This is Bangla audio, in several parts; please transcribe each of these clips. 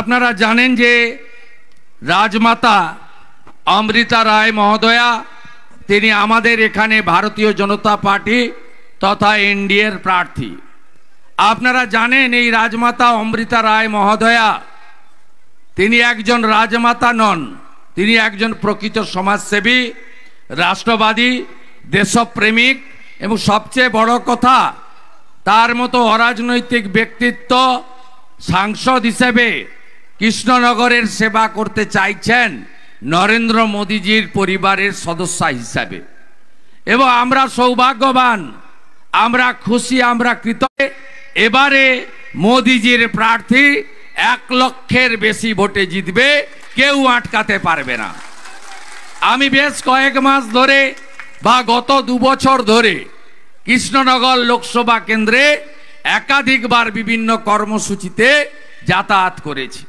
আপনারা জানেন যে রাজমাতা অমৃতা রায় মহোদয়া তিনি আমাদের এখানে ভারতীয় জনতা পার্টি তথা এনডিএর প্রার্থী আপনারা জানেন এই রাজমাতা অমৃতা রায় মহোদয়া তিনি একজন রাজমাতা নন তিনি একজন প্রকৃত সমাজসেবী রাষ্ট্রবাদী দেশপ্রেমিক এবং সবচেয়ে বড় কথা তার মতো অরাজনৈতিক ব্যক্তিত্ব সাংসদ হিসেবে কৃষ্ণনগরের সেবা করতে চাইছেন নরেন্দ্র মোদীজির পরিবারের সদস্য হিসাবে এবং আমরা সৌভাগ্যবান আমরা খুশি আমরা কৃত এবারে মোদিজির প্রার্থী এক লক্ষের বেশি ভোটে জিতবে কেউ আটকাতে পারবে না আমি বেশ কয়েক মাস ধরে বা গত দুবছর ধরে কৃষ্ণনগর লোকসভা কেন্দ্রে একাধিকবার বিভিন্ন কর্মসূচিতে যাতায়াত করেছি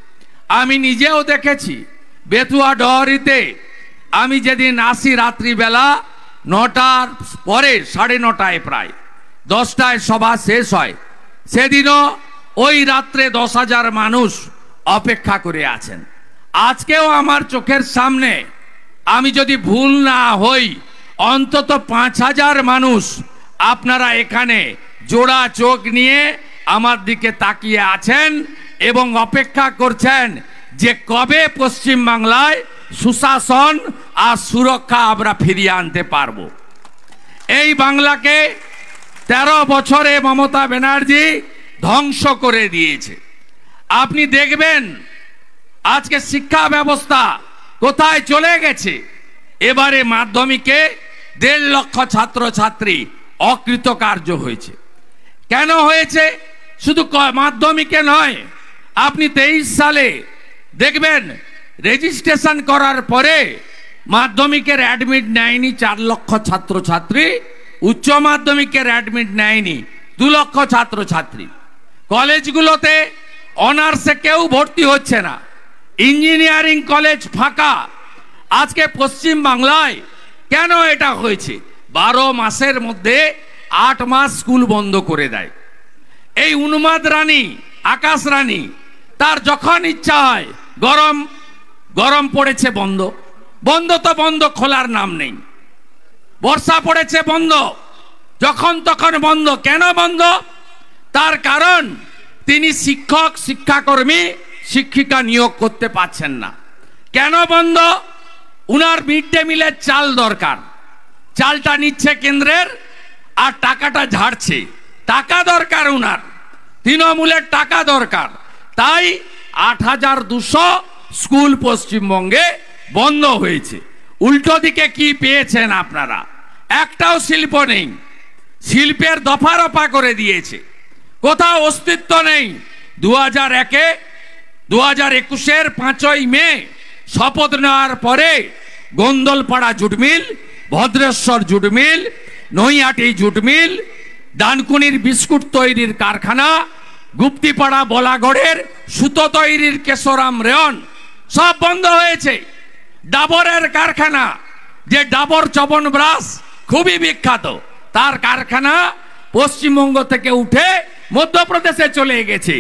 আমি নিজেও দেখেছি বেতুয়া ডহরিতে আমি যেদিন আসি রাত্রিবেলা নটার পরে সাড়ে নটায় প্রায় দশটায় সভা শেষ হয় সেদিনও ওই রাত্রে দশ হাজার মানুষ অপেক্ষা করে আছেন আজকেও আমার চোখের সামনে আমি যদি ভুল না হই অন্তত পাঁচ হাজার মানুষ আপনারা এখানে জোড়া চোখ নিয়ে আমার দিকে তাকিয়ে আছেন এবং অপেক্ষা করছেন যে কবে পশ্চিম বাংলায় সুশাসন আর সুরক্ষা আমরা ফিরিয়ে আনতে পারব এই বাংলাকে ১৩ বছরে মমতা ব্যানার্জি ধ্বংস করে দিয়েছে আপনি দেখবেন আজকে শিক্ষা ব্যবস্থা কোথায় চলে গেছে এবারে মাধ্যমিকে দেড় লক্ষ ছাত্রছাত্রী অকৃতকার্য হয়েছে কেন হয়েছে শুধু মাধ্যমিকে নয় আপনি তেইশ সালে দেখবেন রেজিস্ট্রেশন করার পরে মাধ্যমিকের অ্যাডমিট নেয়নি চার লক্ষ ছাত্রছাত্রী উচ্চ মাধ্যমিকের অ্যাডমিট নেয়নি দু লক্ষ ছাত্রছাত্রী কলেজগুলোতে অনার্সে কেউ ভর্তি হচ্ছে না ইঞ্জিনিয়ারিং কলেজ ফাঁকা আজকে পশ্চিম বাংলায় কেন এটা হয়েছে বারো মাসের মধ্যে আট মাস স্কুল বন্ধ করে দেয় এই উন্মাদ রানী আকাশ রানী তার যখন ইচ্ছা হয় গরম গরম পড়েছে বন্ধ বন্ধ তো বন্ধ খোলার নাম নেই বর্ষা পড়েছে বন্ধ যখন তখন বন্ধ কেন বন্ধ তার কারণ তিনি শিক্ষক শিক্ষাকর্মী শিক্ষিকা নিয়োগ করতে পাচ্ছেন না কেন বন্ধ উনার মিড ডে মিলের চাল দরকার চালটা নিচ্ছে কেন্দ্রের আর টাকাটা ঝাড়ছে টাকা দরকার উনার তৃণমূলের টাকা দরকার তাই আট হাজার দুশো স্কুল পশ্চিমবঙ্গে বন্ধ হয়েছে উল্টো দিকে কি পেয়েছেন আপনারা একটাও শিল্প নেই শিল্পের দফারফা করে দিয়েছে কোথাও অস্তিত্ব নেই দু হাজার একে দু হাজার একুশের পাঁচই মে শপথ নেওয়ার পরে Gondalpara jute mill Bhadreshwar jute mill Naihati jute mill দানকুনির বিস্কুট তৈরির কারখানা গুপ্তিপাড়া বলাগড়ের সুতো তৈরির কেশোরাম রেয়ন সব বন্ধ হয়েছে ডাবরের কারখানা যে ডাবর চবন ব্রাস খুবই বিখ্যাত তার কারখানা পশ্চিমবঙ্গ থেকে উঠে মধ্যপ্রদেশে চলে গেছে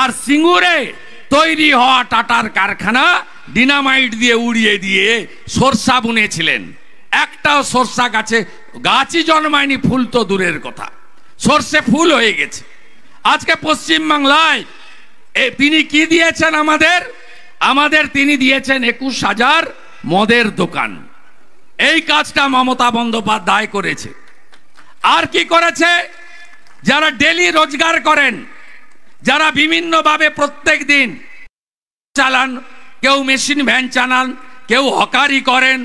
আর সিঙ্গুরে তৈরি হওয়া টাটার কারখানা ডিনামাইট দিয়ে উড়িয়ে দিয়ে সরষা বুনেছিলেন একটাও সরষা গাছে গাছই জন্মায়নি ফুল তো দূরের কথা সরষে ফুল হয়ে গেছে আজকে পশ্চিম বাংলায় তিনি কি দিয়েছেন আমাদের আমাদের তিনি দিয়েছেন একুশ হাজার মদের দোকান এই কাজটা মমতা বন্দ্যোপাধ্যায় করেছে আর কি করেছে যারা ডেলি রোজগার করেন যারা বিভিন্নভাবে প্রত্যেক দিন চালান কেউ মেশিন ভ্যান চালান কেউ হকারি করেন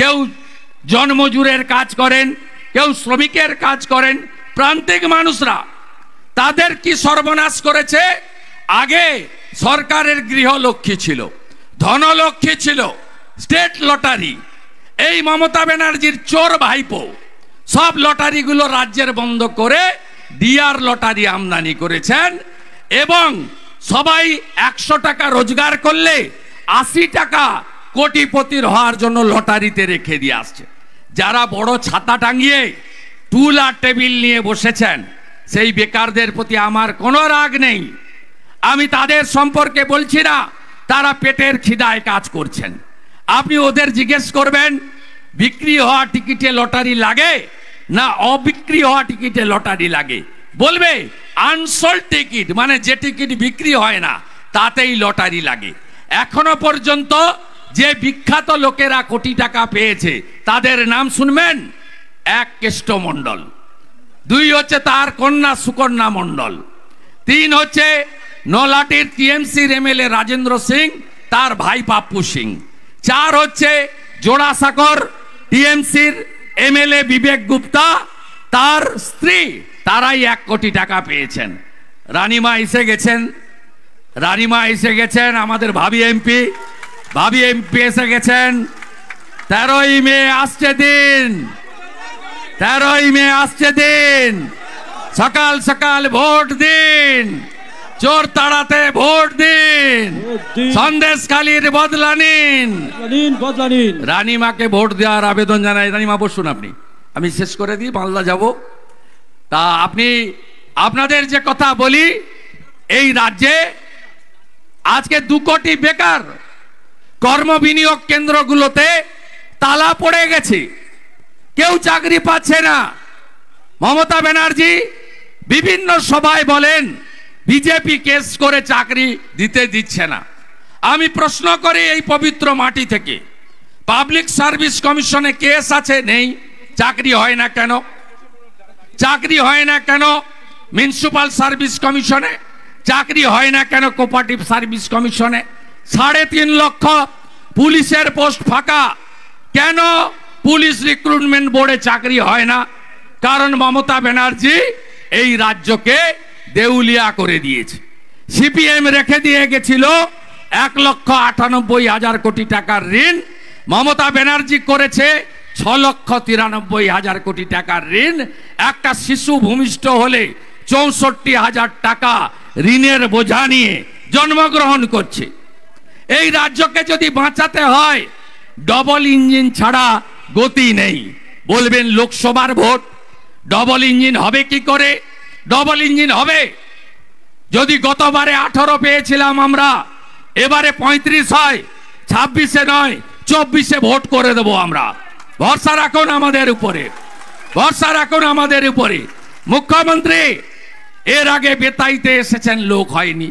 কেউ জন্মজুরের কাজ করেন কেউ শ্রমিকের কাজ করেন প্রান্তিক মানুষরা তাদের কি সর্বনাশ করেছে আগে সরকারের গৃহলক্ষ্মী ছিল ধনলক্ষ্মী ছিল স্টেট লটারি এই মমতা ব্যানার্জির চোর ভাইপো সব লটারিগুলো রাজ্যের বন্ধ করে ডিআর লটারি আমদানি করেছেন এবং সবাই একশো টাকা রোজগার করলে আশি টাকা কোটিপতির হওয়ার জন্য লটারিতে রেখে দিয়ে আসছে যারা বড় ছাতা টাঙিয়ে টুল আর টেবিল নিয়ে বসেছেন সেই বেকারদের প্রতি আমার কোনো রাগ নেই আমি তাদের সম্পর্কে বলছি না তারা পেটের খিদায় কাজ করছেন আপনি ওদের জিজ্ঞেস করবেন বিক্রি হওয়া টিকিটে লটারি লাগে না অবিক্রি হওয়া টিকিটে লটারি লাগে বলবে আনসোল্ড টিকিট মানে যে টিকিট বিক্রি হয় না তাতেই লটারি লাগে এখনো পর্যন্ত যে বিখ্যাত লোকেরা কোটি টাকা পেয়েছে তাদের নাম শুনবেন এক কেষ্টমণ্ডল দুই হচ্ছে তার কন্যা সুকন্যা মণ্ডল তিন হচ্ছে নলাটির টিএমসির এমএলএ রাজেন্দ্র সিং তার ভাই পাপ্পু সিং চার হচ্ছে এম টিএমসির এমএলএ বিবেক গুপ্তা তার স্ত্রী তারাই এক কোটি টাকা পেয়েছেন রানিমা এসে গেছেন রানিমা এসে গেছেন আমাদের ভাবি এমপি ভাবি এমপি এসে গেছেন তেরোই মে আসছে দিন তেরোই মে আসছে দিন সকাল সকাল ভোট দিন চোর তাড়াতে ভোট দিন সন্দেশ কালির বদলা নিন রানীমাকে ভোট দেওয়ার আবেদন জানাই রানীমা বসুন আপনি আমি শেষ করে দিই মালদা যাব তা আপনি আপনাদের যে কথা বলি এই রাজ্যে আজকে দু কোটি বেকার কর্মবিনিয়োগ কেন্দ্রগুলোতে তালা পড়ে গেছে কেউ চাকরি পাচ্ছে না মমতা ব্যানার্জি বিভিন্ন সভায় বলেন বিজেপি কেস করে চাকরি দিতে দিচ্ছে না আমি প্রশ্ন করি এই পবিত্র মাটি থেকে পাবলিক সার্ভিস কমিশনে কেস আছে নেই চাকরি হয় না কেন চাকরি হয় না কেন মিউনিসিপাল সার্ভিস কমিশনে চাকরি হয় না কেন কোপারেটিভ সার্ভিস কমিশনে সাড়ে তিন লক্ষ পুলিশের পোস্ট ফাঁকা কেন পুলিশ রিক্রুটমেন্ট বোর্ডে চাকরি হয় না কারণ মমতা ব্যানার্জি এই রাজ্যকে দেউলিয়া করে দিয়েছে সিপিএম রেখে দিয়ে গেছিল এক লক্ষ আটানব্বই হাজার কোটি টাকার ঋণ মমতা ব্যানার্জি করেছে ছ লক্ষ তিরানব্বই হাজার কোটি টাকার ঋণ একটা শিশু ভূমিষ্ঠ হলে চৌষট্টি হাজার টাকা ঋণের বোঝা নিয়ে জন্মগ্রহণ করছে এই রাজ্যকে যদি বাঁচাতে হয় ডবল ইঞ্জিন ছাড়া গতি নেই বলবেন লোকসভার ভোট ডবল ইঞ্জিন হবে কি করে ডবল ইঞ্জিন হবে যদি গতবারে আঠারো পেয়েছিলাম আমরা এবারে পঁয়ত্রিশ হয় ছাব্বিশে নয় চব্বিশে ভোট করে দেব আমরা ভরসা রাখুন আমাদের উপরে ভরসা রাখুন আমাদের উপরে মুখ্যমন্ত্রী এর আগে বেতাইতে এসেছেন লোক হয়নি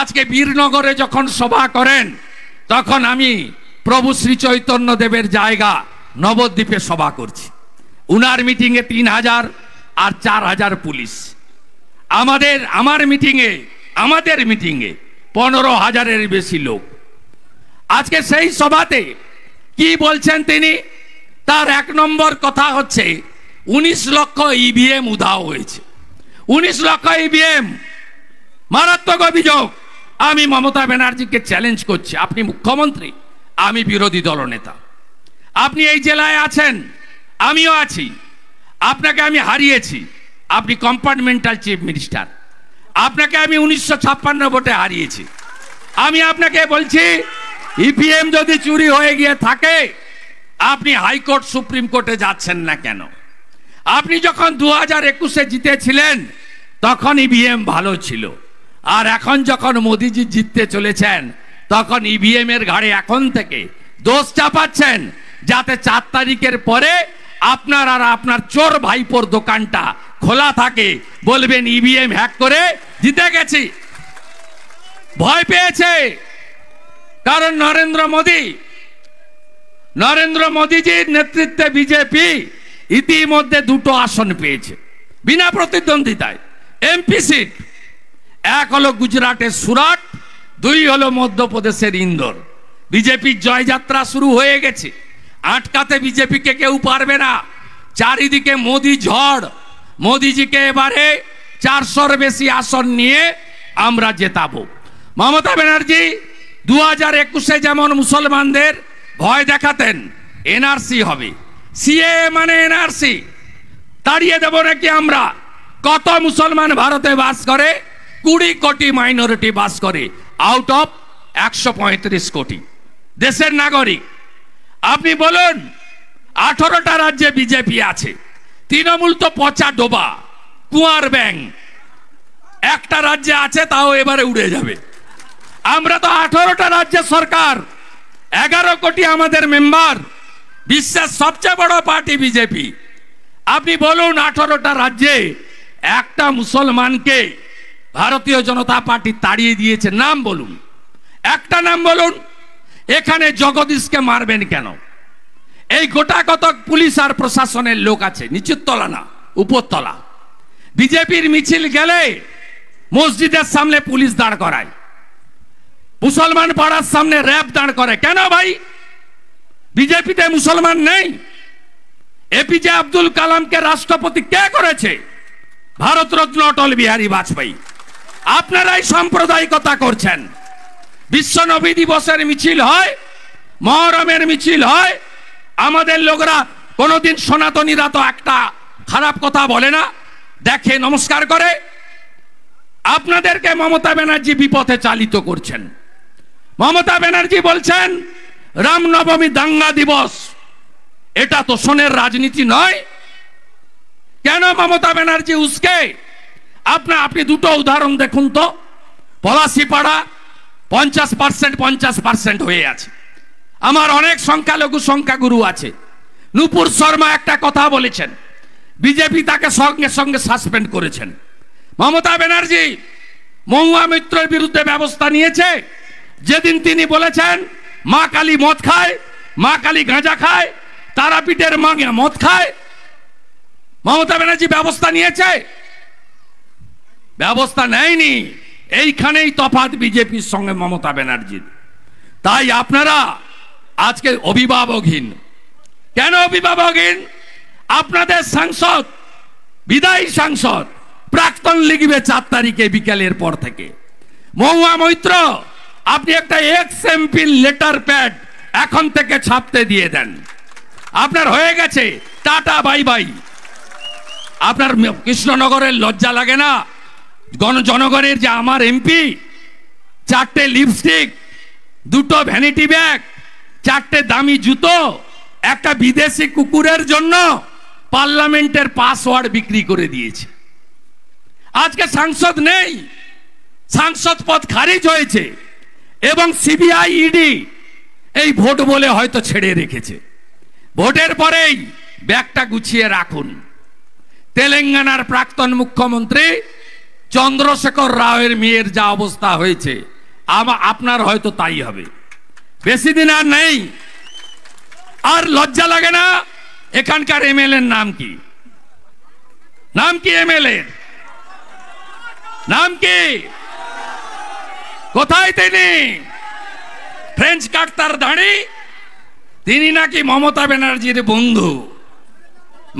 আজকে বীরনগরে যখন সভা করেন তখন আমি প্রভু শ্রী চৈতন্য দেবের জায়গা নবদ্বীপে সভা করছি উনার মিটিংয়ে তিন হাজার আর চার হাজার পুলিশ আমাদের আমার মিটিংয়ে আমাদের মিটিংয়ে পনেরো হাজারের বেশি লোক আজকে সেই সভাতে কি বলছেন তিনি তার এক নম্বর কথা হচ্ছে উনিশ লক্ষ ইভিএম e উধাও হয়েছে উনিশ লক্ষ ইভিএম e মারাত্মক অভিযোগ আমি মমতা ব্যানার্জিকে চ্যালেঞ্জ করছি আপনি মুখ্যমন্ত্রী আমি বিরোধী দলনেতা আপনি এই জেলায় আছেন আমিও আছি আপনাকে আমি হারিয়েছি আপনি কম্পার্টমেন্টাল চিফ মিনিস্টার আপনাকে আমি উনিশশো ছাপ্পান্ন ভোটে হারিয়েছি আমি আপনাকে বলছি ইভিএম e যদি চুরি হয়ে গিয়ে থাকে আপনি হাইকোর্ট সুপ্রিম কোর্টে যাচ্ছেন না কেন আপনি যখন দু হাজার একুশে জিতেছিলেন তখন ইভিএম e ভালো ছিল আর এখন যখন মোদিজি জিততে চলেছেন তখন ইভিএম e এর ঘাড়ে এখন থেকে দোষ চাপাচ্ছেন যাতে চার তারিখের পরে আপনার আর আপনার চোর ভাইপোর দোকানটা খোলা থাকে বলবেন ইভিএম e হ্যাক করে জিতে গেছি ভয় পেয়েছে কারণ নরেন্দ্র মোদী নরেন্দ্র মোদীজির নেতৃত্বে বিজেপি ইতিমধ্যে দুটো আসন পেয়েছে বিনা প্রতিদ্বন্দ্বিতায় এমপি সিট এক হলো গুজরাটের সুরাট দুই হলো মধ্যপ্রদেশের ইন্দোর বিজেপির জয়যাত্রা শুরু হয়ে গেছে আটকাতে বিজেপিকে কেউ পারবে না চারিদিকে মোদি ঝড় মোদিজিকে এবারে চারশোর বেশি আসন নিয়ে আমরা জেতাবো মমতা ব্যানার্জি দু হাজার একুশে যেমন মুসলমানদের ভয় দেখাতেন এনআরসি হবে সিএ মানে এনআরসি তাড়িয়ে দেব নাকি আমরা কত মুসলমান ভারতে বাস করে কুড়ি কোটি মাইনরিটি বাস করে আউট অফ একশো কোটি দেশের নাগরিক আপনি বলুন আঠারোটা রাজ্যে বিজেপি আছে তৃণমূল তো পচা ডোবা কুয়ার ব্যাং একটা রাজ্যে আছে তাও এবারে উড়ে যাবে আমরা তো আঠারোটা রাজ্যের সরকার এগারো কোটি আমাদের মেম্বার বিশ্বের সবচেয়ে বড় পার্টি বিজেপি আপনি বলুন আঠারোটা রাজ্যে একটা মুসলমানকে ভারতীয় জনতা পার্টি তাড়িয়ে দিয়েছে নাম বলুন একটা নাম বলুন এখানে জগদীশকে মারবেন কেন এই গোটা কতক পুলিশ আর প্রশাসনের লোক আছে নিচের তলা না উপরতলা বিজেপির মিছিল গেলে মসজিদের সামনে পুলিশ দাঁড় করায় মুসলমান পাড়ার সামনে র্যাব দাঁড় করে কেন ভাই বিজেপিতে মুসলমান নেই এপিজে আব্দুল কালামকে রাষ্ট্রপতি কে করেছে ভারতরত্ন অটল বিহারী বাজপেয়ী আপনারাই সাম্প্রদায়িকতা করছেন বিশ্বনবী দিবসের মিছিল হয় মহরমের মিছিল হয় আমাদের লোকরা কোনোদিন সনাতনীরা তো একটা খারাপ কথা বলে না দেখে নমস্কার করে আপনাদেরকে মমতা ব্যানার্জি বিপথে চালিত করছেন মমতা ব্যানার্জি বলছেন রামনবমী দাঙ্গা দিবস এটা তো সোনের রাজনীতি নয় কেন মমতা ব্যানার্জি উসকে আপনা আপনি দুটো উদাহরণ দেখুন তো পলাশিপাড়া পঞ্চাশ পার্সেন্ট পঞ্চাশ পার্সেন্ট হয়ে আছে আমার অনেক সংখ্যালঘু সংখ্যাগুরু আছে নুপুর শর্মা একটা কথা বলেছেন বিজেপি তাকে সঙ্গে সঙ্গে সাসপেন্ড করেছেন মমতা ব্যানার্জি মহুয়া মিত্রের বিরুদ্ধে ব্যবস্থা নিয়েছে যেদিন তিনি বলেছেন মা কালী মদ খায় মা কালী গাঁজা খায় তারাপীঠের মা মদ খায় মমতা ব্যানার্জি ব্যবস্থা নিয়েছে ব্যবস্থা নেয়নি এইখানেই তফাত বিজেপির সঙ্গে মমতা ব্যানার্জির তাই আপনারা আজকে অভিভাবকহীন কেন অভিভাবকহীন আপনাদের সাংসদ বিদায়ী সাংসদ প্রাক্তন লিখবে চার তারিখে বিকেলের পর থেকে মহুয়া মৈত্র আপনি একটা এক্স এমপির লেটার প্যাড এখন থেকে ছাপতে দিয়ে দেন আপনার হয়ে গেছে টাটা বাই বাই আপনার কৃষ্ণনগরের লজ্জা লাগে না গণ জনগণের যে আমার এমপি চারটে লিপস্টিক দুটো ভ্যানিটি ব্যাগ চারটে দামি জুতো একটা বিদেশি কুকুরের জন্য পার্লামেন্টের পাসওয়ার্ড বিক্রি করে দিয়েছে আজকে সাংসদ নেই সাংসদ পদ খারিজ হয়েছে এবং সিবিআই ইডি e এই ভোট বলে হয়তো ছেড়ে রেখেছে ভোটের পরেই ব্যাগটা গুছিয়ে রাখুন তেলেঙ্গানার প্রাক্তন মুখ্যমন্ত্রী চন্দ্রশেখর রাওয়ের মেয়ের যা অবস্থা হয়েছে আপনার হয়তো তাই হবে বেশি দিন আর নেই আর লজ্জা লাগে না এখানকার এমএলএর নাম কি নাম কি এর নাম কি কোথায় তিনি ফ্রেঞ্চ কাক্তার দাঁড়ি তিনি নাকি মমতা ব্যানার্জির বন্ধু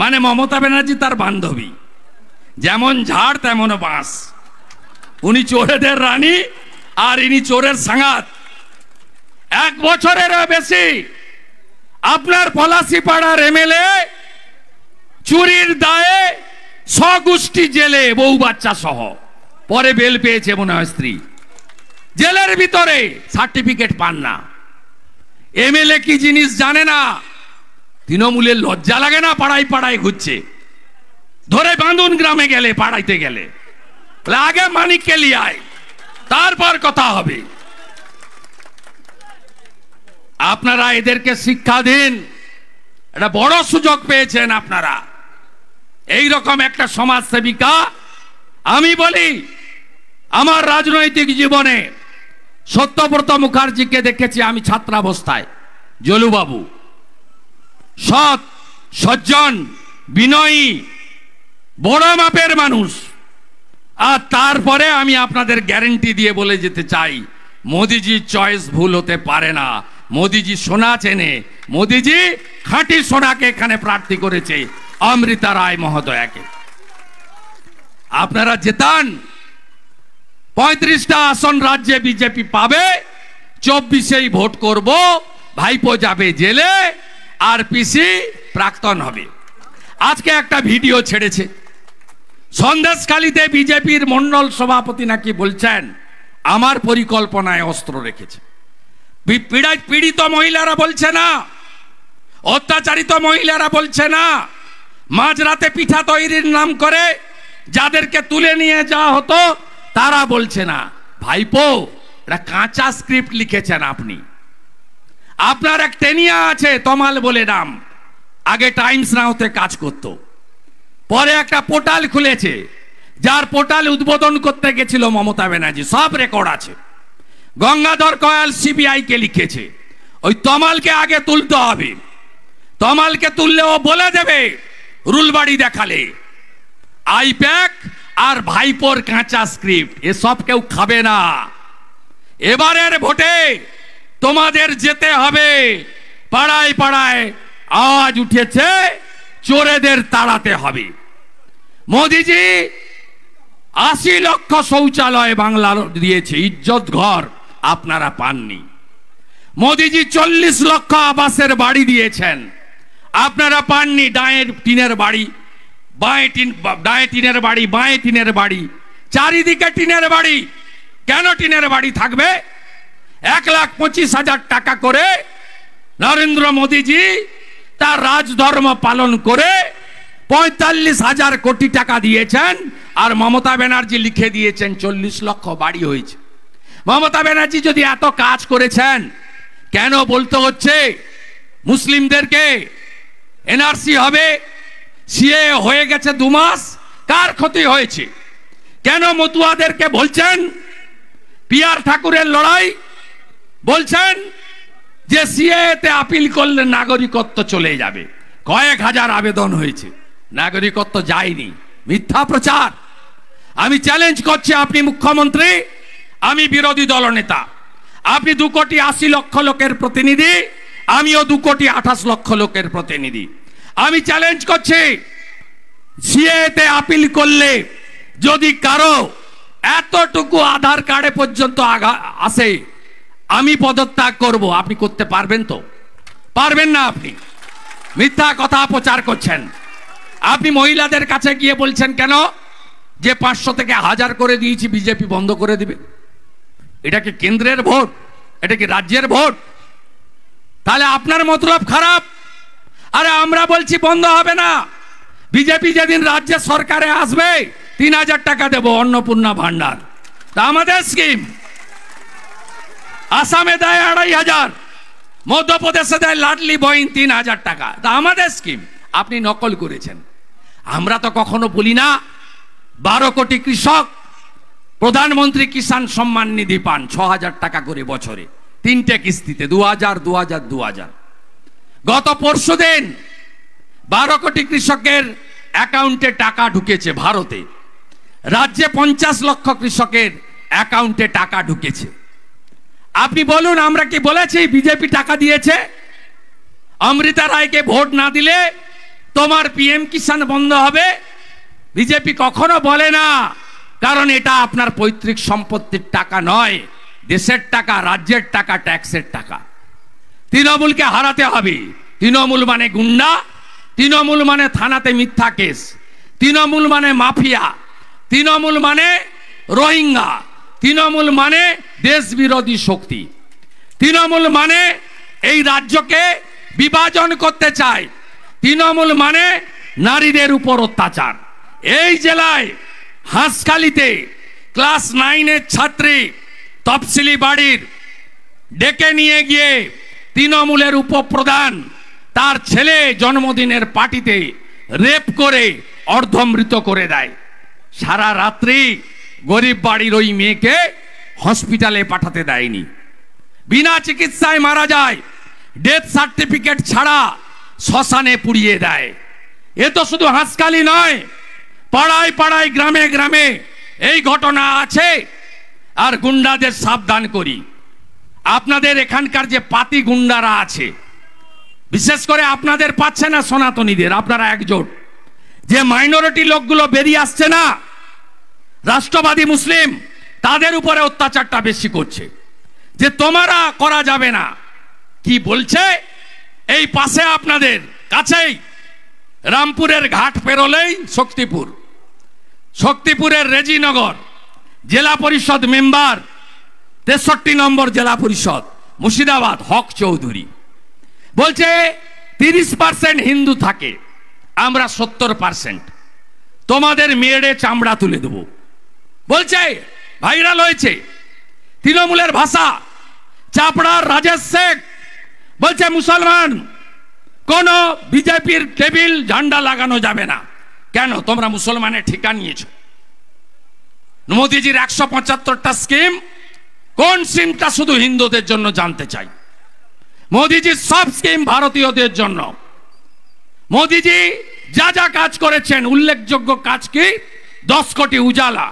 মানে মমতা ব্যানার্জি তার বান্ধবী যেমন ঝাড় তেমন বাঁশ উনি চোরেদের রানী আর ইনি চোরের সাঙাত এক বছরেরও বেশি আপনার পলাশি পাড়ার এমএলএ চুরির দায়ে সগোষ্ঠী জেলে বউ বাচ্চা সহ পরে বেল পেয়েছে মনে হয় স্ত্রী জেলের ভিতরে সার্টিফিকেট পান না এমএলএ কি জিনিস জানে না তৃণমূলের লজ্জা লাগে না পাড়ায় পাড়ায় ঘুরছে ধরে বাঁধুন গ্রামে গেলে পাড়াইতে গেলে আগে মানিককে লিয়ায় তারপর কথা হবে আপনারা এদেরকে শিক্ষা দিন একটা বড় সুযোগ পেয়েছেন আপনারা এই রকম একটা সমাজ সেবিকা আমি বলি আমার রাজনৈতিক জীবনে সত্যব্রত মুখার্জিকে দেখেছি আমি ছাত্রাবস্থায় জলুবাবু সৎ সজ্জন বিনয়ী বড় মাপের মানুষ আর তারপরে আমি আপনাদের গ্যারেন্টি দিয়ে বলে যেতে চাই মোদিজি চয়েস ভুল হতে পারে না মোদিজি সোনা চেনে মোদিজি খাঁটি সোনাকে এখানে প্রার্থী করেছে অমৃতা রায় মহোদয়াকে আপনারা জেতান পঁয়ত্রিশটা আসন রাজ্যে বিজেপি পাবে চব্বিশেই ভোট করব ভাইপো যাবে জেলে আর পিসি প্রাক্তন হবে আজকে একটা ভিডিও ছেড়েছে সন্দেশখালীতে বিজেপির মন্ডল সভাপতি নাকি বলছেন আমার পরিকল্পনায় অস্ত্র রেখেছে পীড়িত মহিলারা বলছে না অত্যাচারিত মহিলারা বলছে না মাঝরাতে পিঠা তৈরির নাম করে যাদেরকে তুলে নিয়ে যাওয়া হতো তারা বলছে না ভাইপো এটা কাঁচা স্ক্রিপ্ট লিখেছেন আপনি আপনার এক টেনিয়া আছে তমাল বলে নাম আগে টাইমস নাওতে কাজ করতো পরে একটা পোর্টাল খুলেছে যার পোর্টাল উদ্বোধন করতে গেছিল মমতা ব্যানার্জি সব রেকর্ড আছে গঙ্গাধর কয়াল সিবিআইকে লিখেছে ওই তমালকে আগে তুলতে হবে তমালকে তুললে ও বলে দেবে রুলবাড়ি দেখালে আইপ্যাক আর ভাইপোর কাঁচা স্ক্রিপ্ট এসব কেউ খাবে না এবারের ভোটে তোমাদের যেতে হবে পাড়ায় পাড়ায় আওয়াজ উঠেছে চোরেদের তাড়াতে হবে মোদিজি আশি লক্ষ শৌচালয় বাংলার দিয়েছে ইজ্জত ঘর আপনারা পাননি মোদিজি চল্লিশ লক্ষ আবাসের বাড়ি দিয়েছেন আপনারা পাননি ডায়ের টিনের বাড়ি বাঁয়ে টিন ডায়ে টিনের বাড়ি বাঁয়ে টিনের বাড়ি চারিদিকে টিনের বাড়ি কেন টিনের বাড়ি থাকবে এক লাখ পঁচিশ হাজার টাকা করে নরেন্দ্র মোদীজি তার রাজধর্ম পালন করে পঁয়তাল্লিশ হাজার কোটি টাকা দিয়েছেন আর মমতা ব্যানার্জি লিখে দিয়েছেন চল্লিশ লক্ষ বাড়ি হয়েছে মমতা ব্যানার্জি যদি এত কাজ করেছেন কেন বলতে হচ্ছে মুসলিমদেরকে এনআরসি হবে সিএ হয়ে গেছে দু মাস কার ক্ষতি হয়েছে কেন মতুয়াদেরকে বলছেন পিয়ার ঠাকুরের লড়াই বলছেন যে সিএতে আপিল করলে নাগরিকত্ব চলে যাবে কয়েক হাজার আবেদন হয়েছে নাগরিকত্ব যায়নি মিথ্যা প্রচার আমি চ্যালেঞ্জ করছি আপনি মুখ্যমন্ত্রী আমি বিরোধী দলনেতা আপনি দু কোটি আশি লক্ষ লোকের প্রতিনিধি আমিও দু কোটি আঠাশ লক্ষ লোকের প্রতিনিধি আমি চ্যালেঞ্জ করছি সিএতে আপিল করলে যদি কারো এতটুকু আধার কার্ডে পর্যন্ত আসে আমি পদত্যাগ করব আপনি করতে পারবেন তো পারবেন না আপনি মিথ্যা কথা প্রচার করছেন আপনি মহিলাদের কাছে গিয়ে বলছেন কেন যে পাঁচশো থেকে হাজার করে দিয়েছি বিজেপি বন্ধ করে দিবে এটা কি কেন্দ্রের ভোট এটা কি রাজ্যের ভোট তাহলে আপনার মতলব খারাপ আরে আমরা বলছি বন্ধ হবে না বিজেপি যেদিন রাজ্য সরকারে আসবে তিন হাজার টাকা দেব অন্নপূর্ণা ভান্ডার তা আমাদের স্কিম আসামে দেয় আড়াই হাজার মধ্যপ্রদেশে দেয় লাডলি বইন তিন হাজার টাকা তা আমাদের স্কিম আপনি নকল করেছেন আমরা তো কখনো বলি না বারো কোটি কৃষক প্রধানমন্ত্রী কিষাণ সম্মান নিধি পান ছ হাজার টাকা করে বছরে তিনটে কিস্তিতে দু হাজার দু হাজার দু হাজার গত পরশু দিন বারো কোটি কৃষকের অ্যাকাউন্টে টাকা ঢুকেছে ভারতে রাজ্যে পঞ্চাশ লক্ষ কৃষকের অ্যাকাউন্টে টাকা ঢুকেছে আপনি বলুন আমরা কি বলেছি বিজেপি টাকা দিয়েছে অমৃতা রায়কে ভোট না দিলে তোমার পিএম কিষাণ বন্ধ হবে বিজেপি কখনো বলে না কারণ এটা আপনার পৈতৃক সম্পত্তির টাকা নয় দেশের টাকা রাজ্যের টাকা ট্যাক্সের টাকা তৃণমূলকে হারাতে হবে তৃণমূল মানে গুন্ডা তৃণমূল মানে থানাতে মিথ্যা কেস তৃণমূল মানে মাফিয়া তৃণমূল মানে রোহিঙ্গা তৃণমূল মানে দেশ বিরোধী শক্তি তৃণমূল মানে এই রাজ্যকে বিভাজন করতে চায় তৃণমূল মানে নারীদের উপর অত্যাচার এই জেলায় হাঁসখালিতে ক্লাস নাইনের ছাত্রী তফসিলি বাড়ির ডেকে নিয়ে গিয়ে তৃণমূলের উপপ্রধান তার ছেলে জন্মদিনের পার্টিতে রেপ করে অর্ধমৃত করে দেয় সারা রাত্রি গরিব বাড়ির ওই মেয়েকে হসপিটালে পাঠাতে দেয়নি বিনা চিকিৎসায় মারা যায় ডেথ সার্টিফিকেট ছাড়া শ্মশানে পুড়িয়ে দেয় এ তো শুধু হাসকালি নয় পাড়ায় পাড়ায় গ্রামে গ্রামে এই ঘটনা আছে আর গুন্ডাদের সাবধান করি আপনাদের এখানকার যে পাতি গুন্ডারা আছে বিশেষ করে আপনাদের পাচ্ছে না সনাতনীদের আপনারা একজোট যে মাইনরিটি লোকগুলো বেরিয়ে আসছে না রাষ্ট্রবাদী মুসলিম তাদের উপরে অত্যাচারটা বেশি করছে যে তোমারা করা যাবে না কি বলছে এই পাশে আপনাদের কাছেই রামপুরের ঘাট পেরোলেই শক্তিপুর শক্তিপুরের রেজিনগর জেলা পরিষদ মেম্বার তেষট্টি নম্বর জেলা পরিষদ মুর্শিদাবাদ হক চৌধুরী বলছে তিরিশ পার্সেন্ট হিন্দু থাকে আমরা সত্তর পার্সেন্ট তোমাদের মেয়েরে চামড়া তুলে দেব বলছে ভাইরাল হয়েছে তৃণমূলের ভাষা চাপড়ার রাজেশ শেখ বলছে মুসলমান কোন বিজেপির টেবিল ঝান্ডা লাগানো যাবে না কেন তোমরা মুসলমানের ঠিকা নিয়েছ মোদীজির একশো পঁচাত্তরটা স্কিম কোন স্কিমটা শুধু হিন্দুদের জন্য জানতে চাই মোদীজির সব স্কিম ভারতীয়দের জন্য মোদীজি যা যা কাজ করেছেন উল্লেখযোগ্য কাজ কি দশ কোটি উজালা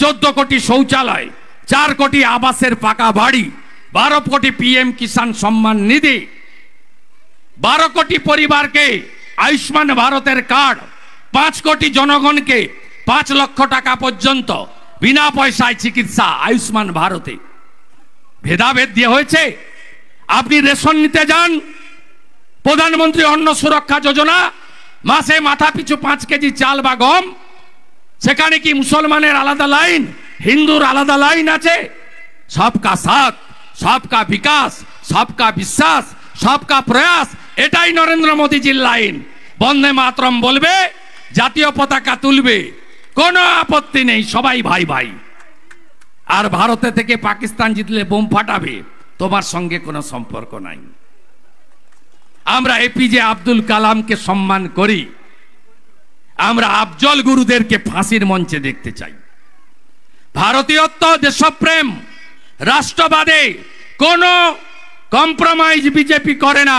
চোদ্দ কোটি শৌচালয় চার কোটি আবাসের পাকা বাড়ি বারো কোটি পিএম কিষাণ সম্মান নিধি বারো কোটি পরিবারকে আয়ুষ্মান ভারতের কার্ড পাঁচ কোটি জনগণকে পাঁচ লক্ষ টাকা পর্যন্ত বিনা পয়সায় চিকিৎসা আয়ুষ্মান ভারতে ভেদাভেদ দিয়ে হয়েছে আপনি রেশন নিতে যান প্রধানমন্ত্রী অন্ন সুরক্ষা যোজনা মাসে মাথা পিছু পাঁচ কেজি চাল বা গম সেখানে কি মুসলমানের আলাদা লাইন হিন্দুর আলাদা লাইন আছে সবকা সাথ সবকা বিকাশ সবকা বিশ্বাস সবকা প্রয়াস এটাই নরেন্দ্র মোদীজির লাইন বন্দে মাতরম বলবে জাতীয় পতাকা তুলবে কোনো আপত্তি নেই সবাই ভাই ভাই আর ভারতে থেকে পাকিস্তান জিতলে বোম ফাটাবে তোমার সঙ্গে কোনো সম্পর্ক নাই আমরা এপিজে আব্দুল কালামকে সম্মান করি আমরা আফজল গুরুদেরকে ফাঁসির মঞ্চে দেখতে চাই ভারতীয়ত্ব দেশপ্রেম প্রেম রাষ্ট্রবাদে কোনো কম্প্রোমাইজ বিজেপি করে না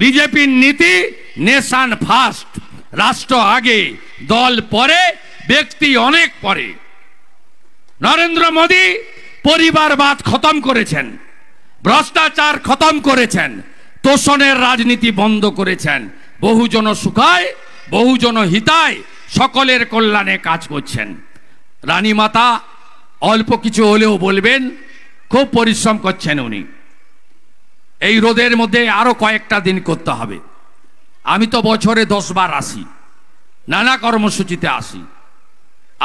বিজেপির নীতি নেশান ফার্স্ট রাষ্ট্র আগে দল পরে ব্যক্তি অনেক পরে নরেন্দ্র মোদী পরিবারবাদ খতম করেছেন ভ্রষ্টাচার খতম করেছেন তোষণের রাজনীতি বন্ধ করেছেন বহুজন সুখায় বহুজন হিতায় সকলের কল্যাণে কাজ করছেন রানীমাতা অল্প কিছু হলেও বলবেন খুব পরিশ্রম করছেন উনি এই রোদের মধ্যে আরও কয়েকটা দিন করতে হবে আমি তো বছরে দশবার আসি নানা কর্মসূচিতে আসি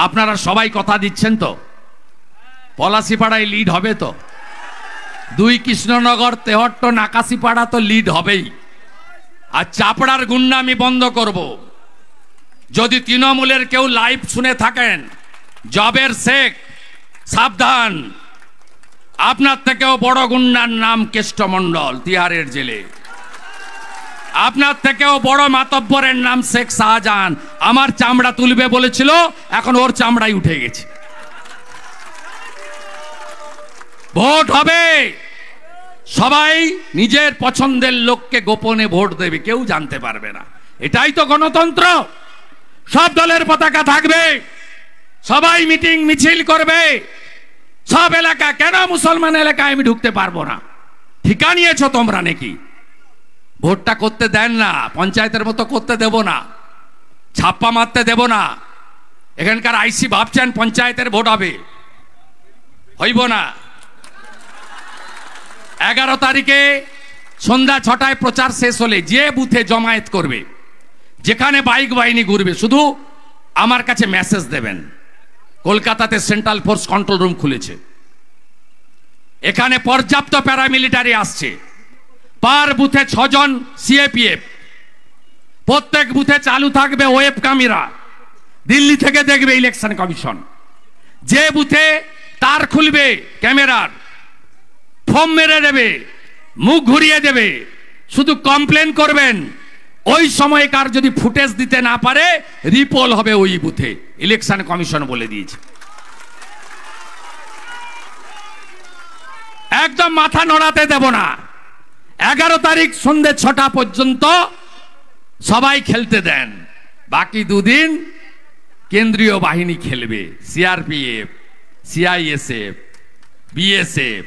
আপনারা সবাই কথা দিচ্ছেন তো পলাশিপাড়ায় লিড হবে তো দুই কৃষ্ণনগর তেহট্ট নাকাশিপাড়া তো লিড হবেই আর চাপড়ার গুন্ডা আমি বন্ধ করব। যদি তৃণমূলের কেউ লাইভ শুনে থাকেন জবের শেখ সাবধান আপনার থেকেও বড় গুন্ডার নাম কেষ্টমণ্ডল তিহারের জেলে আপনার থেকেও বড় মাতব্বরের নাম শেখ শাহজাহান আমার চামড়া তুলবে বলেছিল এখন ওর চামড়াই উঠে গেছে ভোট হবে সবাই নিজের পছন্দের লোককে গোপনে ভোট দেবে কেউ জানতে পারবে না এটাই তো গণতন্ত্র সব দলের পতাকা থাকবে সবাই মিটিং মিছিল করবে সব এলাকা কেন মুসলমান এলাকায় আমি ঢুকতে পারবো না ঠিকা নিয়েছ তোমরা নাকি ভোটটা করতে দেন না পঞ্চায়েতের মতো করতে দেব না ছাপ্পা মারতে দেব না এখানকার আইসি ভাবছেন পঞ্চায়েতের ভোট হবে হইব না এগারো তারিখে সন্ধ্যা ছটায় প্রচার শেষ হলে যে বুথে জমায়েত করবে যেখানে বাইক বাহিনী ঘুরবে শুধু আমার কাছে মেসেজ দেবেন কলকাতাতে সেন্ট্রাল ফোর্স কন্ট্রোল রুম খুলেছে এখানে পর্যাপ্ত প্যারামিলিটারি আসছে পার বুথে ছজন সিএপিএফ প্রত্যেক বুথে চালু থাকবে ওয়েব কামিরা দিল্লি থেকে দেখবে ইলেকশন কমিশন যে বুথে তার খুলবে ক্যামেরার ফর্ম মেরে দেবে মুখ ঘুরিয়ে দেবে শুধু কমপ্লেন করবেন ওই সময়কার যদি ফুটেজ দিতে না পারে রিপোল হবে ওই বুথে ইলেকশন কমিশন বলে দিয়েছে একদম মাথা নড়াতে দেব না এগারো তারিখ সন্ধে ছটা পর্যন্ত সবাই খেলতে দেন বাকি দুদিন কেন্দ্রীয় বাহিনী খেলবে সিআরপিএফ সিআইএসএফ বিএসএফ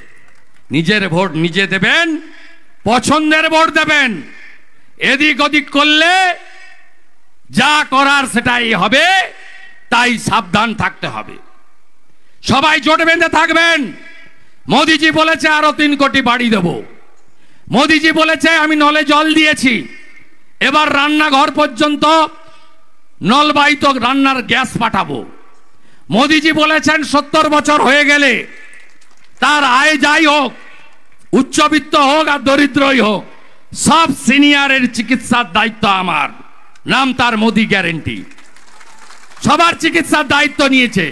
নিজের ভোট নিজে দেবেন পছন্দের ভোট দেবেন এদিক ওদিক করলে যা করার সেটাই হবে তাই সাবধান থাকতে হবে সবাই জোট বেঁধে থাকবেন মোদিজি বলেছে আরো তিন কোটি বাড়ি দেব মোদিজি বলেছে আমি নলে জল দিয়েছি এবার রান্নাঘর পর্যন্ত নলবাহিত রান্নার গ্যাস পাঠাবো মোদিজি বলেছেন সত্তর বছর হয়ে গেলে তার আয় যাই হোক উচ্চবিত্ত হোক আর দরিদ্রই হোক সব সিনিয়রের চিকিৎসার দায়িত্ব আমার নাম তার মোদি গ্যারেন্টি সবার চিকিৎসার দায়িত্ব নিয়েছে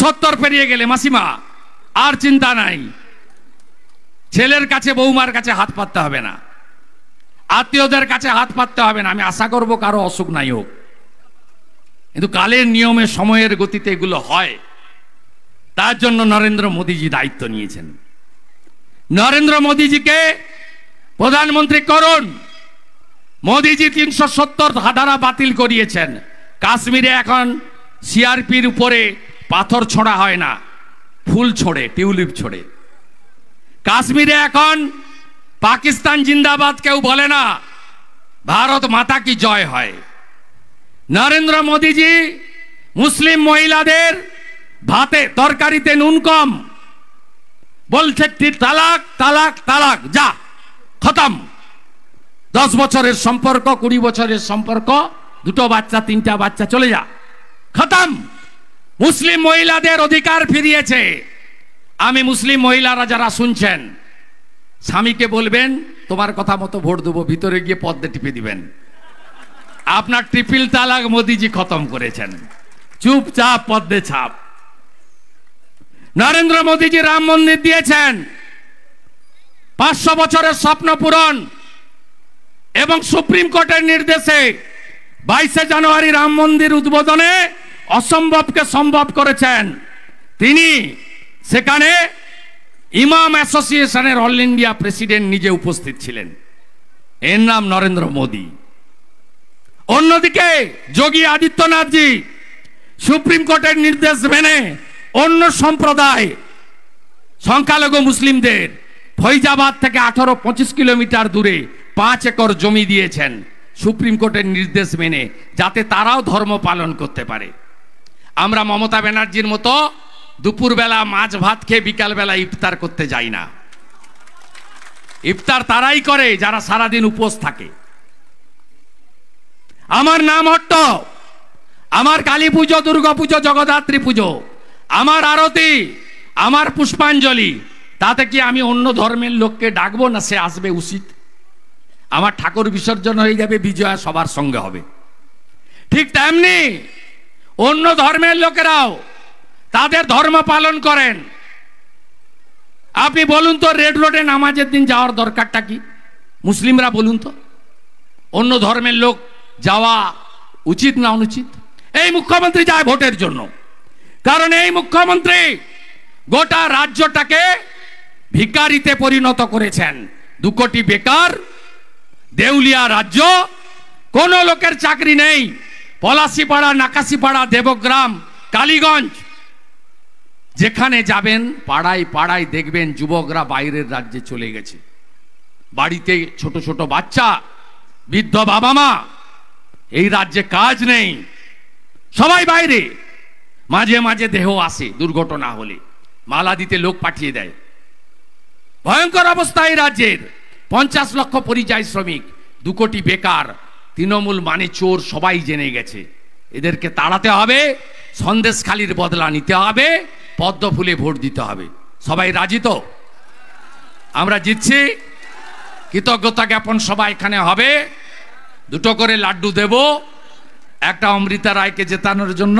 সত্তর পেরিয়ে গেলে মাসিমা আর চিন্তা নাই ছেলের কাছে বৌমার কাছে হাত পাততে হবে না আত্মীয়দের কাছে হাত পাততে হবে না আমি আশা করব কারো অসুখ নাই হোক কিন্তু কালের নিয়মে সময়ের গতিতে এগুলো হয় তার জন্য নরেন্দ্র মোদীজি দায়িত্ব নিয়েছেন নরেন্দ্র মোদীজিকে প্রধানমন্ত্রী করুন মোদিজি তিনশো সত্তর ধারা বাতিল করিয়েছেন কাশ্মীরে এখন সিআরপির উপরে পাথর ছোঁড়া হয় না ফুল ছোড়ে টিউলিপ ছোড়ে কাশ্মীরে এখন পাকিস্তান জিন্দাবাদ কেউ বলে না ভারত মাতা কি জয় হয় নরেন্দ্র মোদীজি মুসলিম মহিলাদের ভাতে তরকারিতে নুন কম বলছে তালাক তালাক তালাক যা খতম দশ বছরের সম্পর্ক কুড়ি বছরের সম্পর্ক দুটো বাচ্চা তিনটা বাচ্চা চলে যা খতম মুসলিম মহিলাদের অধিকার ফিরিয়েছে আমি মুসলিম মহিলারা যারা শুনছেন স্বামীকে বলবেন তোমার কথা মতো ভোট দেবো ভিতরে গিয়ে পদ্মে টিপে দিবেন আপনার ট্রিপিল তালাক মোদিজি খতম করেছেন চুপচাপ পদ্মে ছাপ নরেন্দ্র মোদীজি রাম মন্দির দিয়েছেন পাঁচশো বছরের স্বপ্ন পূরণ এবং সুপ্রিম কোর্টের নির্দেশে বাইশে জানুয়ারি রাম মন্দির উদ্বোধনে অসম্ভবকে সম্ভব করেছেন তিনি সেখানে ইমাম অ্যাসোসিয়েশনের অল ইন্ডিয়া প্রেসিডেন্ট নিজে উপস্থিত ছিলেন এর নাম নরেন্দ্র মোদী অন্যদিকে যোগী আদিত্যনাথজি সুপ্রিম কোর্টের নির্দেশ মেনে অন্য সম্প্রদায় সংখ্যালঘু মুসলিমদের ফৈজাবাদ থেকে আঠারো পঁচিশ কিলোমিটার দূরে পাঁচ একর জমি দিয়েছেন সুপ্রিম কোর্টের নির্দেশ মেনে যাতে তারাও ধর্ম পালন করতে পারে আমরা মমতা ব্যানার্জির মতো দুপুরবেলা মাছ ভাত খেয়ে বিকালবেলা ইফতার করতে যাই না ইফতার তারাই করে যারা সারাদিন উপোস থাকে আমার নাম হট্ট আমার কালী পুজো দুর্গা পুজো জগদ্ধাত্রী পুজো আমার আরতি আমার পুষ্পাঞ্জলি তাতে কি আমি অন্য ধর্মের লোককে ডাকবো না সে আসবে উচিত আমার ঠাকুর বিসর্জন হয়ে যাবে বিজয়া সবার সঙ্গে হবে ঠিক তেমনি অন্য ধর্মের লোকেরাও তাদের ধর্ম পালন করেন আপনি বলুন তো রেড রোডে নামাজের দিন যাওয়ার দরকারটা কি মুসলিমরা বলুন তো অন্য ধর্মের লোক যাওয়া উচিত না অনুচিত এই মুখ্যমন্ত্রী যায় ভোটের জন্য কারণ এই মুখ্যমন্ত্রী গোটা রাজ্যটাকে ভিকারিতে পরিণত করেছেন দু কোটি বেকার দেউলিয়া রাজ্য কোন লোকের চাকরি নেই পলাশিপাড়া নাকাশিপাড়া দেবগ্রাম কালীগঞ্জ যেখানে যাবেন পাড়ায় পাড়ায় দেখবেন যুবকরা বাইরের রাজ্যে চলে গেছে বাড়িতে ছোট ছোট বাচ্চা বৃদ্ধ বাবা মা এই রাজ্যে কাজ নেই সবাই বাইরে মাঝে মাঝে দেহ আসে দুর্ঘটনা হলে মালা দিতে লোক পাঠিয়ে দেয় ভয়ঙ্কর অবস্থা এই রাজ্যের পঞ্চাশ লক্ষ পরিযায়ী শ্রমিক দু কোটি বেকার তৃণমূল মানে চোর সবাই জেনে গেছে এদেরকে তাড়াতে হবে সন্দেশখালির বদলা নিতে হবে পদ্ম ফুলে ভোট দিতে হবে সবাই রাজি তো আমরা জিতছি কৃতজ্ঞতা জ্ঞাপন সবাই এখানে হবে দুটো করে লাড্ডু দেব একটা অমৃতা রায়কে জেতানোর জন্য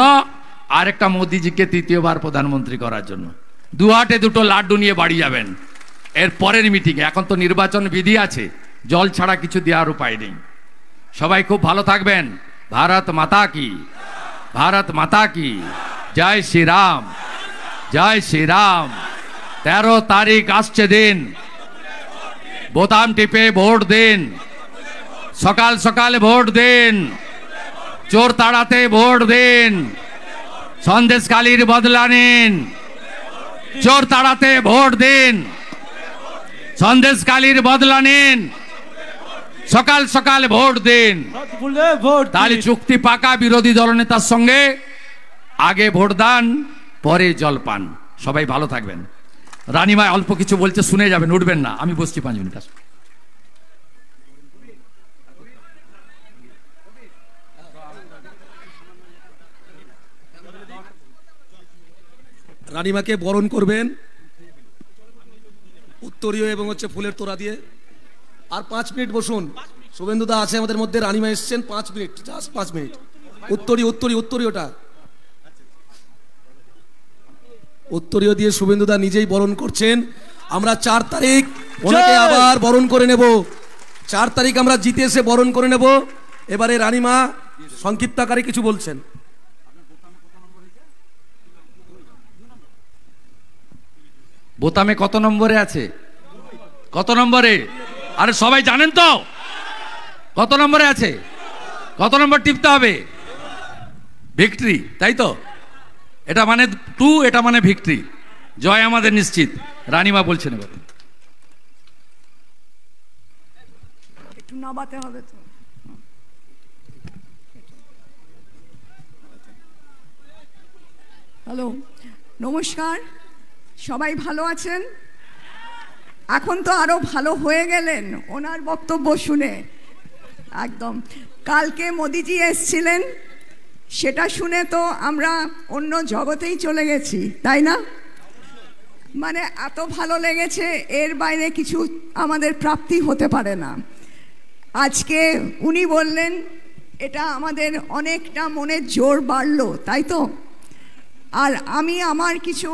আর একটা মোদিজিকে তৃতীয়বার প্রধানমন্ত্রী করার জন্য দু হাটে দুটো লাড্ডু নিয়ে বাড়ি যাবেন এর পরের মিটিংয়ে এখন তো নির্বাচন বিধি আছে জল ছাড়া কিছু দেওয়ার উপায় নেই সবাই খুব ভালো থাকবেন ভারত মাতা কি ভারত মাতা কি জয় শ্রীরাম জয় শ্রীরাম তেরো তারিখ আসছে দিন বোতাম টিপে ভোট দিন সকাল সকাল ভোট দিন চোর তাড়াতে ভোট দিন সন্দেশকালীর বদলা নিন চোর তাড়াতে ভোট দিন সন্দেশকালীর বদলা নিন সকাল সকাল ভোট দিন তাহলে চুক্তি পাকা বিরোধী দলনেতার সঙ্গে আগে ভোট দান পরে জলপান সবাই ভালো থাকবেন রানীমায় অল্প কিছু বলছে শুনে যাবেন উঠবেন না আমি বসছি পাঁচ মিনিট কাছে রানীমাকে বরণ করবেন উত্তরীয় এবং হচ্ছে ফুলের তোড়া দিয়ে আর পাঁচ মিনিট বসুন শুভেন্দুদা আছে আমাদের মধ্যে রানিমা এসছেন পাঁচ মিনিট জাস্ট পাঁচ মিনিট উত্তরী উত্তরীয় উত্তরীয়টা উত্তরীয় দিয়ে শুভেন্দুদা নিজেই বরণ করছেন আমরা চার তারিখ ওনাকে আবার বরণ করে নেব চার তারিখ আমরা জিতে এসে বরণ করে নেব এবারে রানিমা সংক্ষিপ্তাকারে কিছু বলছেন বোতামে কত নম্বরে আছে কত নম্বরে আরে সবাই জানেন তো কত নম্বরে আছে কত নম্বর টিপতে হবে ভিক্টরি তাই তো এটা মানে টু এটা মানে ভিক্টরি জয় আমাদের নিশ্চিত রানীমা বলছেন এবার একটু হবে হ্যালো নমস্কার সবাই ভালো আছেন এখন তো আরও ভালো হয়ে গেলেন ওনার বক্তব্য শুনে একদম কালকে মোদিজি এসছিলেন সেটা শুনে তো আমরা অন্য জগতেই চলে গেছি তাই না মানে এত ভালো লেগেছে এর বাইরে কিছু আমাদের প্রাপ্তি হতে পারে না আজকে উনি বললেন এটা আমাদের অনেকটা মনে জোর বাড়লো তাই তো আর আমি আমার কিছু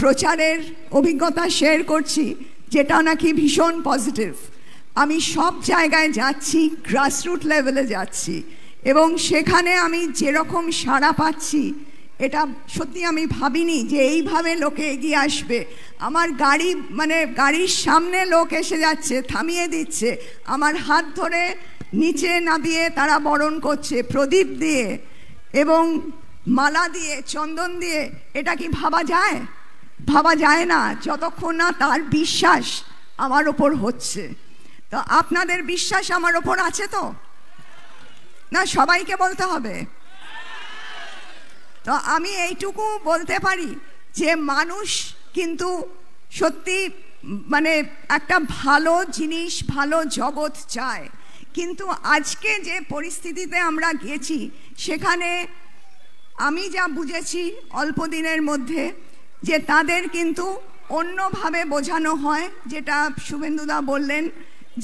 প্রচারের অভিজ্ঞতা শেয়ার করছি যেটা নাকি ভীষণ পজিটিভ আমি সব জায়গায় যাচ্ছি গ্রাসরুট লেভেলে যাচ্ছি এবং সেখানে আমি যেরকম সাড়া পাচ্ছি এটা সত্যি আমি ভাবিনি যে এইভাবে লোকে এগিয়ে আসবে আমার গাড়ি মানে গাড়ির সামনে লোক এসে যাচ্ছে থামিয়ে দিচ্ছে আমার হাত ধরে নিচে নামিয়ে তারা বরণ করছে প্রদীপ দিয়ে এবং মালা দিয়ে চন্দন দিয়ে এটা কি ভাবা যায় ভাবা যায় না যতক্ষণ না তার বিশ্বাস আমার ওপর হচ্ছে তো আপনাদের বিশ্বাস আমার ওপর আছে তো না সবাইকে বলতে হবে তো আমি এইটুকু বলতে পারি যে মানুষ কিন্তু সত্যি মানে একটা ভালো জিনিস ভালো জগৎ চায় কিন্তু আজকে যে পরিস্থিতিতে আমরা গেছি সেখানে আমি যা বুঝেছি অল্প দিনের মধ্যে যে তাদের কিন্তু অন্যভাবে বোঝানো হয় যেটা শুভেন্দুদা বললেন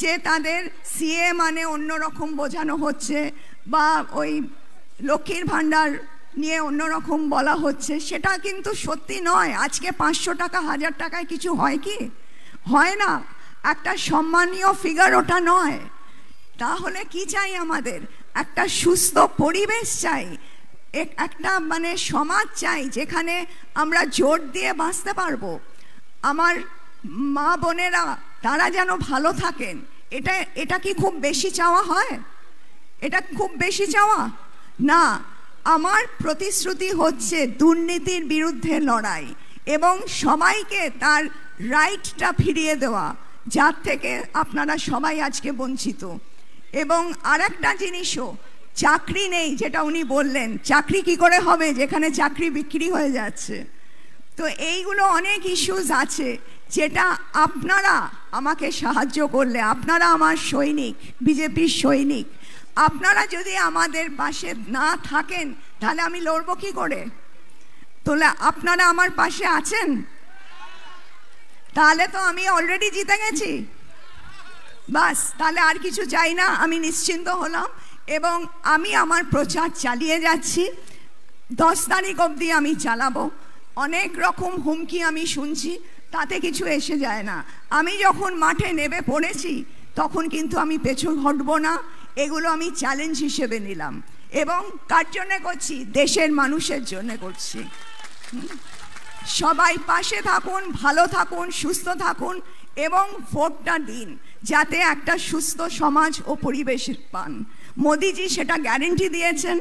যে তাদের সিএ মানে অন্য রকম বোঝানো হচ্ছে বা ওই লক্ষ্মীর ভাণ্ডার নিয়ে অন্যরকম বলা হচ্ছে সেটা কিন্তু সত্যি নয় আজকে পাঁচশো টাকা হাজার টাকায় কিছু হয় কি হয় না একটা সম্মানীয় ফিগার ওটা নয় তাহলে কি চাই আমাদের একটা সুস্থ পরিবেশ চাই একটা মানে সমাজ চাই যেখানে আমরা জোর দিয়ে বাঁচতে পারবো আমার মা বোনেরা তারা যেন ভালো থাকেন এটা এটা কি খুব বেশি চাওয়া হয় এটা খুব বেশি চাওয়া না আমার প্রতিশ্রুতি হচ্ছে দুর্নীতির বিরুদ্ধে লড়াই এবং সবাইকে তার রাইটটা ফিরিয়ে দেওয়া যার থেকে আপনারা সবাই আজকে বঞ্চিত এবং আর একটা জিনিসও চাকরি নেই যেটা উনি বললেন চাকরি কি করে হবে যেখানে চাকরি বিক্রি হয়ে যাচ্ছে তো এইগুলো অনেক ইস্যুস আছে যেটা আপনারা আমাকে সাহায্য করলে আপনারা আমার সৈনিক বিজেপির সৈনিক আপনারা যদি আমাদের পাশে না থাকেন তাহলে আমি লড়বো কি করে তাহলে আপনারা আমার পাশে আছেন তাহলে তো আমি অলরেডি জিতে গেছি বাস তাহলে আর কিছু চাই না আমি নিশ্চিন্ত হলাম এবং আমি আমার প্রচার চালিয়ে যাচ্ছি দশ তারিখ অবধি আমি চালাবো অনেক রকম হুমকি আমি শুনছি তাতে কিছু এসে যায় না আমি যখন মাঠে নেবে পড়েছি তখন কিন্তু আমি পেছন হটব না এগুলো আমি চ্যালেঞ্জ হিসেবে নিলাম এবং কার জন্যে করছি দেশের মানুষের জন্য করছি সবাই পাশে থাকুন ভালো থাকুন সুস্থ থাকুন এবং ভোটটা দিন যাতে একটা সুস্থ সমাজ ও পরিবেশ পান মোদিজি সেটা গ্যারেন্টি দিয়েছেন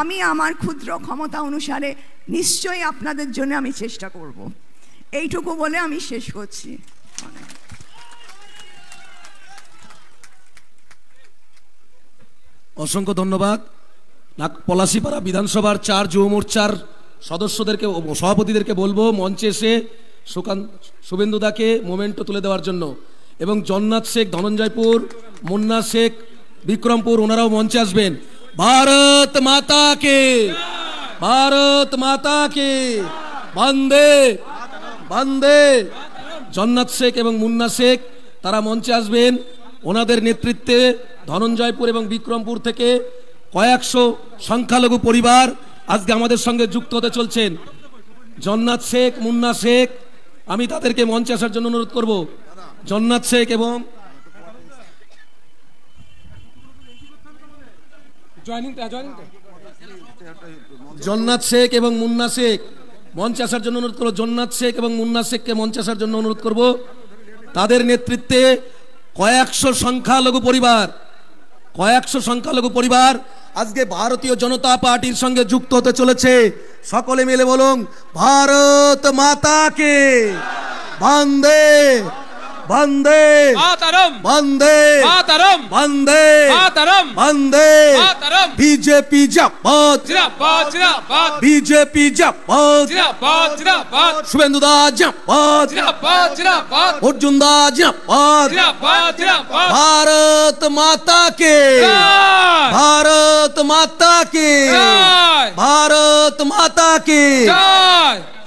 আমি আমার ক্ষুদ্র ক্ষমতা অনুসারে নিশ্চয়ই আপনাদের জন্য আমি চেষ্টা করব। এইটুকু বলে আমি শেষ করছি অসংখ্য ধন্যবাদ পলাশিপাড়া বিধানসভার চার যুব মোর্চার সদস্যদেরকে সভাপতিদেরকে বলবো মঞ্চে এসে সুকান্ত শুভেন্দুদাকে মোমেন্টো তুলে দেওয়ার জন্য এবং জন্নাথ শেখ ধনঞ্জয়পুর মুন্না শেখ বিক্রমপুর ওনারাও মঞ্চে আসবেন ভারত মাতা কে ভারত মাতা কে বন্দে বন্দে জন্নাথ শেখ এবং মুন্না শেখ তারা মঞ্চে আসবেন ওনাদের নেতৃত্বে ধনঞ্জয়পুর এবং বিক্রমপুর থেকে কয়েকশো সংখ্যালঘু পরিবার আজকে আমাদের সঙ্গে যুক্ত হতে চলছেন জন্নাথ শেখ মুন্না শেখ আমি তাদেরকে মঞ্চে আসার জন্য অনুরোধ করব জন্নাথ শেখ এবং জন্নাথ শেখ এবং মুন্না শেখ মঞ্চ আসার জন্য অনুরোধ করবো জন্নাথ শেখ এবং মুন্না শেখকে মঞ্চ আসার জন্য অনুরোধ করব তাদের নেতৃত্বে কয়েকশো সংখ্যালঘু পরিবার কয়েকশো সংখ্যালঘু পরিবার আজকে ভারতীয় জনতা পার্টির সঙ্গে যুক্ত হতে চলেছে সকলে মিলে বলুন ভারত মাতাকে বন্দে वंदे मातरम वंदे मातरम वंदे मातरम वंदे मातरम बीजेपी जबात जबात जबात बीजेपी जबात बात जबात शुभेंदु दा जबात जबात जबात अर्जुन दा जबात जबात जबात भारत माता के भारत माता के भारत माता के जय